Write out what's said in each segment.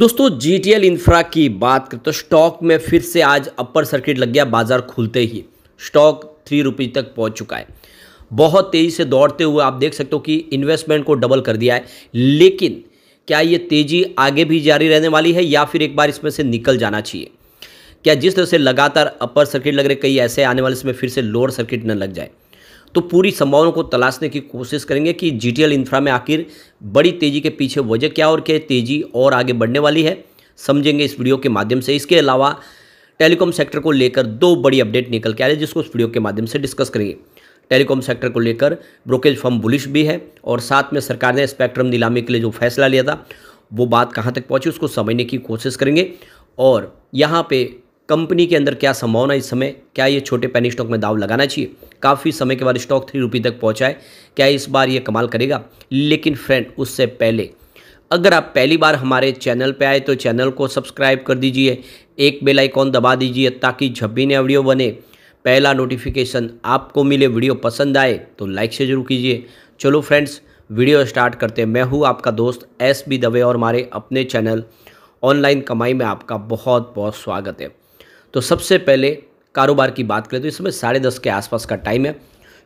दोस्तों G T L infra की बात करें तो स्टॉक में फिर से आज अपर सर्किट लग गया बाजार खुलते ही स्टॉक थ्री रुपीज़ तक पहुंच चुका है बहुत तेज़ी से दौड़ते हुए आप देख सकते हो कि इन्वेस्टमेंट को डबल कर दिया है लेकिन क्या ये तेज़ी आगे भी जारी रहने वाली है या फिर एक बार इसमें से निकल जाना चाहिए क्या जिस तरह से लगातार अपर सर्किट लग रहे कई ऐसे आने वाले इसमें फिर से लोअर सर्किट न लग जाए तो पूरी संभावनाओं को तलाशने की कोशिश करेंगे कि जी इंफ्रा में आखिर बड़ी तेज़ी के पीछे वजह क्या और क्या तेज़ी और आगे बढ़ने वाली है समझेंगे इस वीडियो के माध्यम से इसके अलावा टेलीकॉम सेक्टर को लेकर दो बड़ी अपडेट निकल के आ रही है जिसको इस वीडियो के माध्यम से डिस्कस करेंगे टेलीकॉम सेक्टर को लेकर ब्रोकेज फर्म बुलिश भी है और साथ में सरकार ने स्पेक्ट्रम नीलामी के लिए जो फैसला लिया था वो बात कहाँ तक पहुँची उसको समझने की कोशिश करेंगे और यहाँ पे कंपनी के अंदर क्या संभावना इस समय क्या ये छोटे पैनी स्टॉक में दाव लगाना चाहिए काफ़ी समय के बाद स्टॉक थ्री रुपये तक पहुँचाए क्या इस बार ये कमाल करेगा लेकिन फ्रेंड उससे पहले अगर आप पहली बार हमारे चैनल पर आए तो चैनल को सब्सक्राइब कर दीजिए एक बेल आइकॉन दबा दीजिए ताकि जब भी नया वीडियो बने पहला नोटिफिकेशन आपको मिले वीडियो पसंद आए तो लाइक से जरूर कीजिए चलो फ्रेंड्स वीडियो स्टार्ट करते हैं मैं हूँ आपका दोस्त एस बी दवे और हमारे अपने चैनल ऑनलाइन कमाई में आपका बहुत बहुत स्वागत है तो सबसे पहले कारोबार की बात करें तो इस समय साढ़े दस के आसपास का टाइम है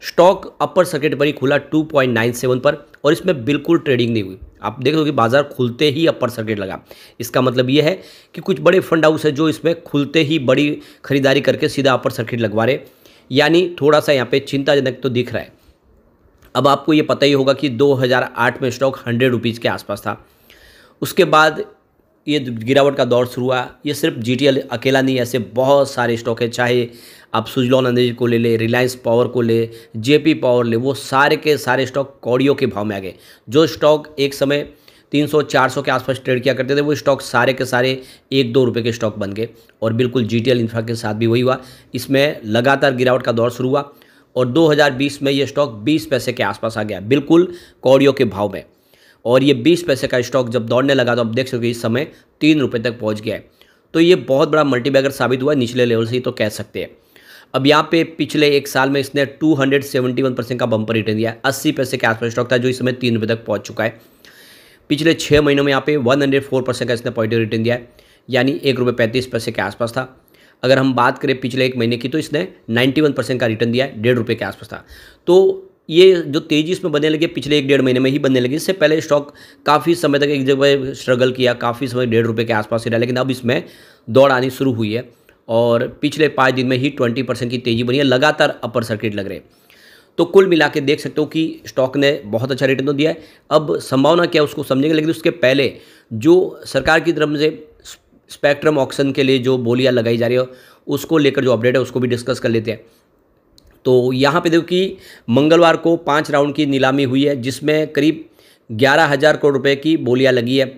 स्टॉक अपर सर्किट पर ही खुला 2.97 पर और इसमें बिल्कुल ट्रेडिंग नहीं हुई आप देख लो कि बाजार खुलते ही अपर सर्किट लगा इसका मतलब यह है कि कुछ बड़े फंड हाउस है जो इसमें खुलते ही बड़ी खरीदारी करके सीधा अपर सर्किट लगवा रहे यानी थोड़ा सा यहाँ पे चिंताजनक तो दिख रहा है अब आपको ये पता ही होगा कि 2008 में स्टॉक हंड्रेड रुपीज़ के आसपास था उसके बाद ये गिरावट का दौर शुरू हुआ ये सिर्फ जी अकेला नहीं ऐसे बहुत सारे स्टॉक है चाहे आप सुजलॉन एनर्जी को ले ले रिलायंस पावर को ले जेपी पावर ले वो सारे के सारे स्टॉक कौड़ियों के भाव में आ गए जो स्टॉक एक समय 300-400 के आसपास ट्रेड किया करते थे वो स्टॉक सारे के सारे एक दो रुपये के स्टॉक बन गए और बिल्कुल जी इंफ्रा के साथ भी वही हुआ इसमें लगातार गिरावट का दौर शुरू हुआ और 2020 में ये स्टॉक 20 पैसे के आसपास आ गया बिल्कुल कौड़ियों के भाव में और ये बीस पैसे का स्टॉक जब दौड़ने लगा तो आप देख सकते इस समय तीन रुपये तक पहुँच गया है तो ये बहुत बड़ा मल्टीबैगर साबित हुआ निचले लेवल से ही तो कह सकते हैं अब यहाँ पे पिछले एक साल में इसने 271 परसेंट का बम्पर रिटर्न दिया अस्सी पैसे के आसपास स्टॉक था जो इस समय तीन रुपये तक पहुँच चुका है पिछले छः महीनों में यहाँ पे 104 परसेंट का इसने पॉजिटिव रिटर्न दिया है यानी एक रुपये पैंतीस पैसे के आसपास था अगर हम बात करें पिछले एक महीने की तो इसने नाइन्टी परसेंट का रिटर्न दिया है डेढ़ रुपये के आसपास था तो ये जो तेज़ी इसमें बनने लगी पिछले एक डेढ़ महीने में ही बनने लगी इससे पहले स्टॉक काफ़ी समय तक एक जगह स्ट्रगल किया काफ़ी समय डेढ़ रुपये के आसपास ही रहा लेकिन अब इसमें दौड़ आनी शुरू हुई है और पिछले पाँच दिन में ही ट्वेंटी परसेंट की तेज़ी बनी है लगातार अपर सर्किट लग रहे हैं तो कुल मिला के देख सकते हो कि स्टॉक ने बहुत अच्छा रिटर्न तो दिया है अब संभावना क्या उसको समझेंगे लेकिन उसके पहले जो सरकार की तरफ से स्पेक्ट्रम ऑक्शन के लिए जो बोलियाँ लगाई जा रही है उसको लेकर जो अपडेट है उसको भी डिस्कस कर लेते हैं तो यहाँ पे देखो कि मंगलवार को पाँच राउंड की नीलामी हुई है जिसमें करीब ग्यारह हज़ार करोड़ रुपए की बोलियाँ लगी है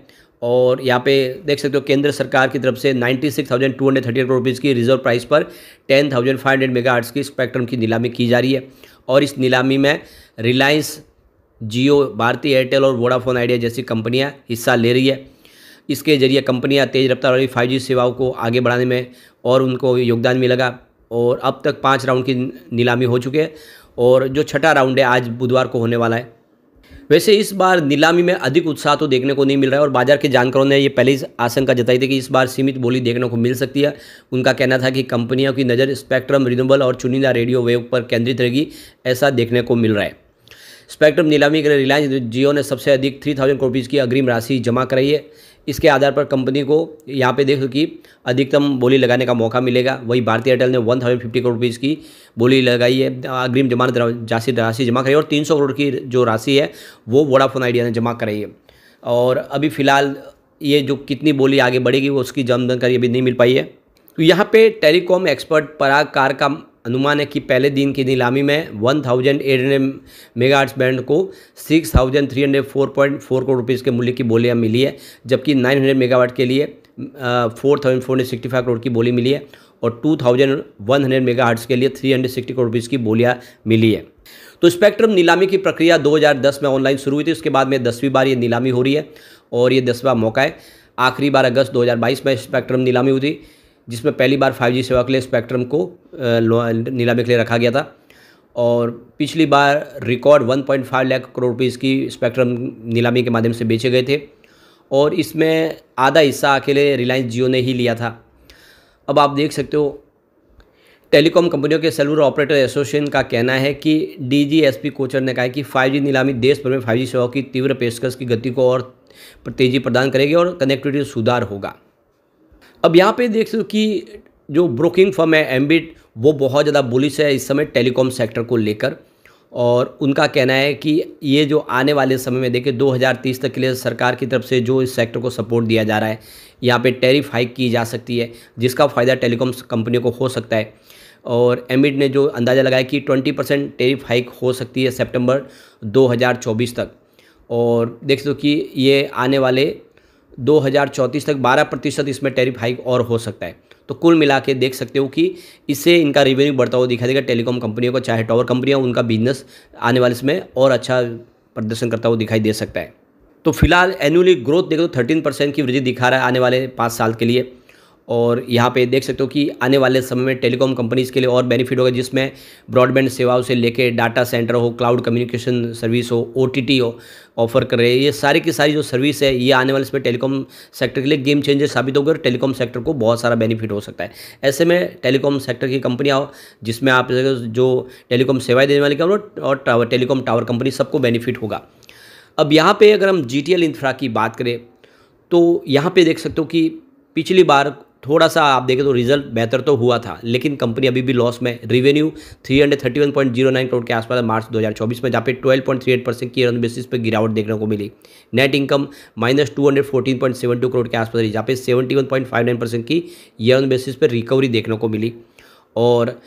और यहाँ पे देख सकते हो केंद्र सरकार की तरफ से ninety six thousand two hundred crore rupees की रिजर्व प्राइस पर ten thousand five hundred megahertz की स्पेक्ट्रम की नीलामी की जा रही है और इस नीलामी में रिलायंस जियो भारतीय एयरटेल और वोडाफोन आइडिया जैसी कंपनियाँ हिस्सा ले रही है इसके जरिए कंपनियाँ तेज़ रफ्तार वाली फाइव सेवाओं को आगे बढ़ाने में और उनको योगदान मिलेगा और अब तक पाँच राउंड की नीलामी हो चुकी है और जो छठा राउंड है आज बुधवार को होने वाला है वैसे इस बार नीलामी में अधिक उत्साह तो देखने को नहीं मिल रहा है और बाजार के जानकारों ने ये पहले ही आशंका जताई थी कि इस बार सीमित बोली देखने को मिल सकती है उनका कहना था कि कंपनियों की नज़र स्पेक्ट्रम रिनबल और चुनिंदा रेडियो वेव पर केंद्रित रहेगी ऐसा देखने को मिल रहा है स्पेक्ट्रम नीलामी के लिए रिलायंस जियो ने सबसे अधिक थ्री थाउजेंड की अग्रिम राशि जमा कराई है इसके आधार पर कंपनी को यहाँ पे देखो कि अधिकतम बोली लगाने का मौका मिलेगा वही भारतीय एयरटेल ने one thousand fifty crore rupees की बोली लगाई है अग्रिम जमानत राशि राशि जमा कराई और तीन सौ करोड़ की जो राशि है वो वोडाफोन आइडिया ने जमा कराई है और अभी फ़िलहाल ये जो कितनी बोली आगे बढ़ेगी वो उसकी जम जानकारी अभी नहीं मिल पाई है तो यहाँ पर टेलीकॉम एक्सपर्ट पराग कार का अनुमान है कि पहले दिन की नीलामी में one thousand eight hundred megahertz band को six thousand three hundred four point four crore rupees के मूल्य की बोलियाँ मिली है जबकि नाइन हंड्रेड मेगावाट के लिए four thousand four hundred sixty five crore की बोली मिली है और two thousand one hundred megahertz के लिए three hundred sixty crore rupees की बोलियाँ मिली है तो स्पेक्ट्रम नीलामी की प्रक्रिया दो हज़ार दस में ऑनलाइन शुरू हुई थी उसके बाद में दसवीं बार ये नीलामी हो रही है और ये दसवा मौका है आखिरी बार अगस्त दो हज़ार बाईस में स्पेक्ट्रम नीलामी हुई थी जिसमें पहली बार 5G सेवा के लिए स्पेक्ट्रम को नीलामी के लिए रखा गया था और पिछली बार रिकॉर्ड 1.5 लाख करोड़ रुपीज़ की स्पेक्ट्रम नीलामी के माध्यम से बेचे गए थे और इसमें आधा हिस्सा अकेले रिलायंस जियो ने ही लिया था अब आप देख सकते हो टेलीकॉम कंपनियों के सेलुलर ऑपरेटर एसोसिएशन का कहना है कि डीजीएसपी कोचर ने कहा कि 5G नीलामी देश भर में 5G सेवाओं की तीव्र पेशकश की गति को और तेजी प्रदान करेगी और कनेक्टिविटी सुधार होगा अब यहाँ पे देख सकते कि जो ब्रोकिंग फर्म है एम्बिट वो बहुत ज़्यादा बुलिश है इस समय टेलीकॉम सेक्टर को लेकर और उनका कहना है कि ये जो आने वाले समय में देखिए 2030 तक के लिए सरकार की तरफ से जो इस सेक्टर को सपोर्ट दिया जा रहा है यहाँ पे टैरिफ हाइक की जा सकती है जिसका फ़ायदा टेलीकॉम कंपनियों को हो सकता है और एमिड ने जो अंदाज़ा लगाया कि 20 परसेंट टेरिफ हाइक हो सकती है सितंबर 2024 तक और देख सो कि ये आने वाले दो हज़ार तक बारह प्रतिशत इसमें टैरिफ हाइक और हो सकता है तो कुल मिला के देख सकते हो कि इससे इनका रेवेन्यू बढ़ता हुआ दिखाई देगा टेलीकॉम कंपनियों का चाहे टावर कंपनियाँ उनका बिजनेस आने वाले समय और अच्छा प्रदर्शन करता हुआ दिखाई दे सकता है तो फिलहाल एनुअली ग्रोथ देखो तो थर्टीन परसेंट की वृद्धि दिखा रहा है आने वाले पाँच साल के लिए और यहाँ पे देख सकते हो कि आने वाले समय में टेलीकॉम कंपनीज़ के लिए और बेनिफिट होगा जिसमें ब्रॉडबैंड सेवाओं से लेके डाटा सेंटर हो क्लाउड कम्युनिकेशन सर्विस हो ओ हो ऑफर कर रहे हैं ये सारी की सारी जो सर्विस है ये आने वाले इसमें टेलीकॉम सेक्टर के लिए गेम चेंजर साबित होगी और टेलीकॉम सेक्टर को बहुत सारा बेनिफिट हो सकता है ऐसे में टेलीकॉम सेक्टर की कंपनियाँ हो जिसमें आप जो टेलीकॉम सेवाएँ देने वाली कंपनी और टेलीकॉम टावर कंपनी सबको बेनिफिट होगा अब यहाँ पर अगर हम जी इंफ्रा की बात करें तो यहाँ पर देख सकते हो कि पिछली बार थोड़ा सा आप देखें तो रिजल्ट बेहतर तो हुआ था लेकिन कंपनी अभी भी लॉस में रेवेन्यू 331.09 करोड़ के आसपास मार्च 2024 में जहाँ पे 12.38 परसेंट की रन बेसिस पर गिरावट देखने को मिली net income minus two crore के आसपास रही जहाँ पे 71.59 परसेंट की ईयर ऑन बेसिस पर रिकवरी देखने को मिली और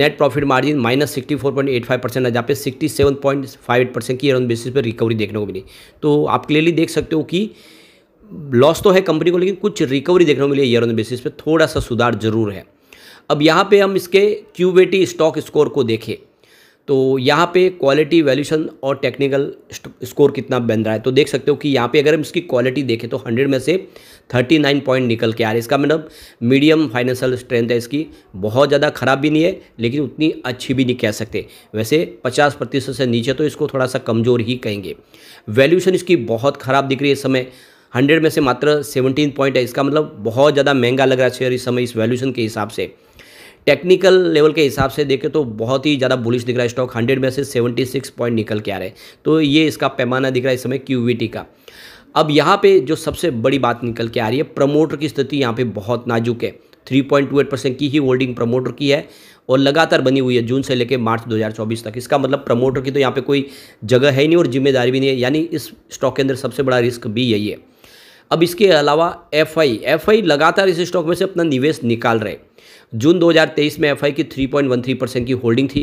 net profit margin minus sixty four point eight five percent है जहाँ पे sixty seven point five eight percent की ऑन बेसिस पर रिकवरी देखने को मिली तो आप क्लियरली देख सकते हो कि लॉस तो है कंपनी को लेकिन कुछ रिकवरी देखने को मिली ईयर ऑन बेसिस पे थोड़ा सा सुधार जरूर है अब यहाँ पे हम इसके क्यूबेटी स्टॉक स्कोर को देखें तो यहाँ पे क्वालिटी वैल्यूशन और टेक्निकल स्कोर कितना बन रहा है तो देख सकते हो कि यहाँ पे अगर हम इसकी क्वालिटी देखें तो 100 में से 39 पॉइंट निकल के आ रहे इसका मतलब मीडियम फाइनेंशियल स्ट्रेंथ है इसकी बहुत ज़्यादा ख़राब भी नहीं है लेकिन उतनी अच्छी भी नहीं कह सकते वैसे पचास प्रतिशत से नीचे तो इसको थोड़ा सा कमज़ोर ही कहेंगे वैल्यूशन इसकी बहुत ख़राब दिख रही है इस समय हंड्रेड में से मात्र सेवनटीन पॉइंट है इसका मतलब बहुत ज़्यादा महंगा लग रहा है शेयर इस समय इस वैल्यूशन के हिसाब से टेक्निकल लेवल के हिसाब से देखें तो बहुत ही ज़्यादा बुलिश दिख रहा है स्टॉक हंड्रेड में से सेवेंटी सिक्स पॉइंट निकल के आ रहे हैं तो ये इसका पैमाना दिख रहा है इस समय क्यू का अब यहाँ पे जो सबसे बड़ी बात निकल के आ रही है प्रमोटर की स्थिति यहाँ पे बहुत नाजुक है three point two eight percent की ही होल्डिंग प्रमोटर की है और लगातार बनी हुई है जून से लेकर मार्च दो तक इसका मतलब प्रमोटर की तो यहाँ पर कोई जगह है नहीं और जिम्मेदारी भी नहीं है यानी इस स्टॉक के अंदर सबसे बड़ा रिस्क भी यही है अब इसके अलावा एफ आई लगातार इस स्टॉक में से अपना निवेश निकाल रहे जून 2023 में आई की 3.13 परसेंट की होल्डिंग थी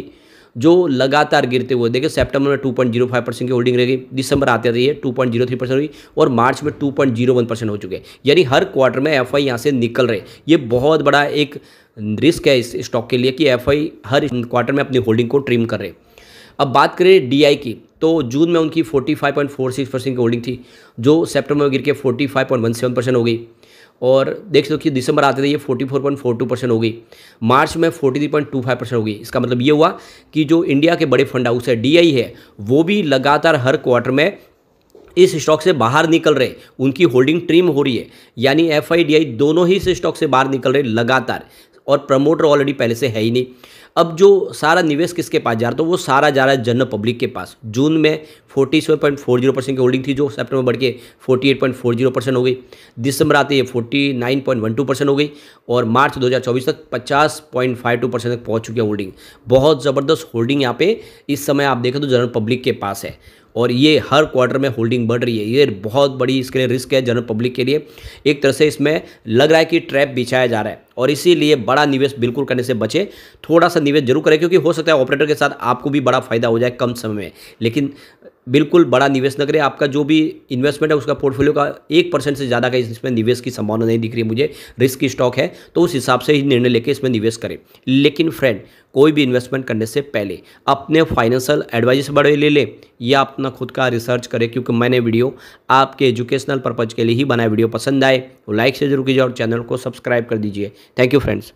जो लगातार गिरते हुए देखिए सितंबर में 2.05 परसेंट की होल्डिंग रह गई दिसंबर आते रही है 2.03 परसेंट हुई और मार्च में 2.01 परसेंट हो चुके यानी हर क्वार्टर में एफ आई यहाँ से निकल रहे ये बहुत बड़ा एक रिस्क है इस स्टॉक के लिए कि एफ हर क्वार्टर में अपनी होल्डिंग को ट्रिम कर रहे अब बात करें डी की तो जून में उनकी 45.46 परसेंट की होल्डिंग थी जो सेप्टेम्बर में गिर के 45.17 परसेंट हो गई और देख हो कि दिसंबर आते थे ये 44.42 परसेंट हो गई मार्च में 43.25 परसेंट हो गई इसका मतलब ये हुआ कि जो इंडिया के बड़े फंड हाउस है आई है वो भी लगातार हर क्वार्टर में इस स्टॉक से बाहर निकल रहे उनकी होल्डिंग ट्रिम हो रही है यानी एफ दोनों ही इस स्टॉक से बाहर निकल रहे लगातार और प्रमोटर ऑलरेडी पहले से है ही नहीं अब जो सारा निवेश किसके पास जा रहा था तो वो सारा जा रहा है जनरल पब्लिक के पास जून में forty seven point four zero percent की होल्डिंग थी जो सेप्टेम्बर बढ़ के forty eight point four zero percent हो गई दिसंबर आते ये forty nine point one two percent हो गई और मार्च दो हज़ार चौबीस तक पचास पॉइंट फाइव टू परसेंट तक पहुँच चुकी है होल्डिंग बहुत ज़बरदस्त होल्डिंग यहाँ पे इस समय आप देखें तो जनरल पब्लिक के पास है और ये हर क्वार्टर में होल्डिंग बढ़ रही है ये बहुत बड़ी इसके लिए रिस्क है जनरल पब्लिक के लिए एक तरह से इसमें लग रहा है कि ट्रैप बिछाया जा रहा है और इसीलिए बड़ा निवेश बिल्कुल करने से बचे थोड़ा सा निवेश जरूर करें क्योंकि हो सकता है ऑपरेटर के साथ आपको भी बड़ा फायदा हो जाए कम समय में लेकिन बिल्कुल बड़ा निवेश न करें आपका जो भी इन्वेस्टमेंट है उसका पोर्टफोलियो का एक परसेंट से ज़्यादा का इसमें निवेश की संभावना नहीं दिख रही मुझे रिस्क स्टॉक है तो उस हिसाब से ही निर्णय लेके इसमें निवेश करें लेकिन फ्रेंड कोई भी इन्वेस्टमेंट करने से पहले अपने फाइनेंशियल एडवाइजर से बड़े ले लें या अपना खुद का रिसर्च करें क्योंकि मैंने वीडियो आपके एजुकेशनल पर्पज़ के लिए ही बनाया वीडियो पसंद आए तो लाइक से जरूर कीजिए और चैनल को सब्सक्राइब कर दीजिए Thank you friends.